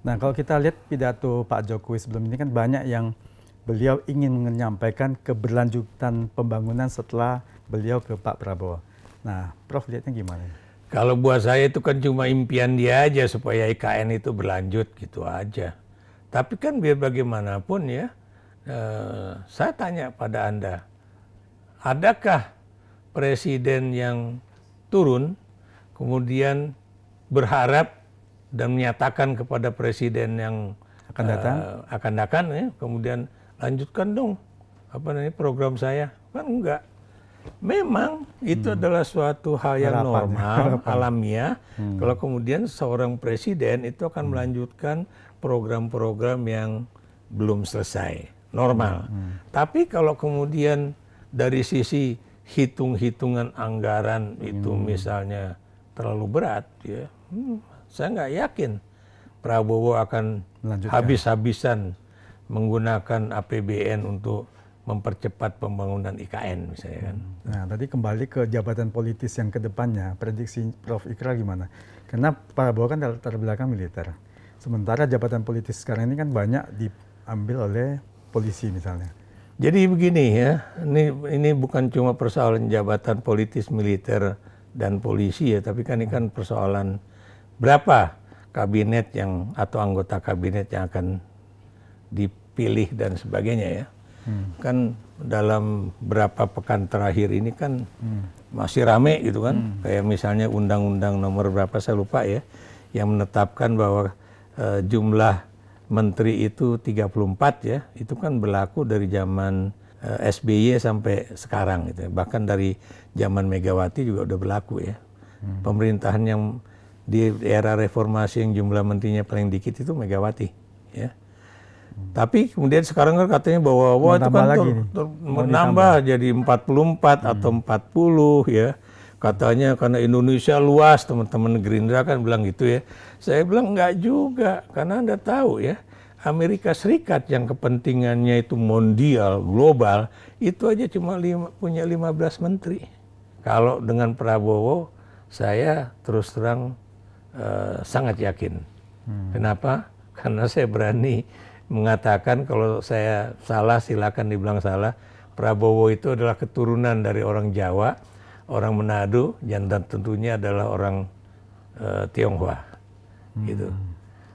Nah, kalau kita lihat pidato Pak Jokowi sebelum ini kan banyak yang beliau ingin menyampaikan keberlanjutan pembangunan setelah beliau ke Pak Prabowo. Nah, Prof lihatnya gimana? Kalau buat saya itu kan cuma impian dia aja supaya IKN itu berlanjut gitu aja. Tapi kan biar bagaimanapun ya, eh, saya tanya pada Anda, adakah presiden yang turun kemudian berharap dan menyatakan kepada presiden yang akan datang uh, akan datang ya kemudian lanjutkan dong apa namanya program saya kan enggak memang itu hmm. adalah suatu hal yang harapan, normal harapan. alamiah hmm. kalau kemudian seorang presiden itu akan hmm. melanjutkan program-program yang belum selesai normal hmm. hmm. tapi kalau kemudian dari sisi hitung-hitungan anggaran hmm. itu misalnya terlalu berat, ya, hmm, saya nggak yakin Prabowo akan habis-habisan menggunakan APBN untuk mempercepat pembangunan IKN misalnya kan. Nah, tadi kembali ke jabatan politis yang kedepannya, prediksi Prof. Ikra gimana? Karena Prabowo kan latar belakang militer. Sementara jabatan politis sekarang ini kan banyak diambil oleh polisi misalnya. Jadi begini ya, ini ini bukan cuma persoalan jabatan politis militer dan polisi ya, tapi kan ini kan persoalan berapa kabinet yang atau anggota kabinet yang akan dipilih dan sebagainya ya. Hmm. Kan dalam berapa pekan terakhir ini kan hmm. masih rame gitu kan. Hmm. Kayak misalnya undang-undang nomor berapa saya lupa ya yang menetapkan bahwa e, jumlah menteri itu 34 ya. Itu kan berlaku dari zaman Eh, SBY sampai sekarang gitu. Ya. Bahkan dari zaman Megawati juga udah berlaku ya. Hmm. Pemerintahan yang di era reformasi yang jumlah menterinya paling dikit itu Megawati ya. Hmm. Tapi kemudian sekarang kan katanya bahwa wah itu kan lagi ter, ter, menambah jadi 44 hmm. atau 40 ya. Katanya karena Indonesia luas, teman-teman Gerindra kan bilang gitu ya. Saya bilang enggak juga karena Anda tahu ya Amerika Serikat yang kepentingannya itu mondial, global, itu aja cuma lima, punya 15 menteri. Kalau dengan Prabowo, saya terus terang eh, sangat yakin. Hmm. Kenapa? Karena saya berani mengatakan kalau saya salah silakan dibilang salah. Prabowo itu adalah keturunan dari orang Jawa, orang Manado, dan tentunya adalah orang eh, Tionghoa. Hmm. Gitu.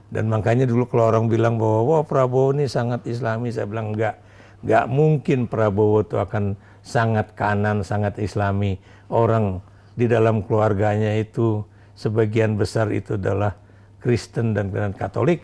Dan makanya dulu kalau orang bilang bahwa wah Prabowo ini sangat Islami, saya bilang enggak. Enggak mungkin Prabowo itu akan sangat kanan, sangat Islami. Orang di dalam keluarganya itu sebagian besar itu adalah Kristen dan Katolik.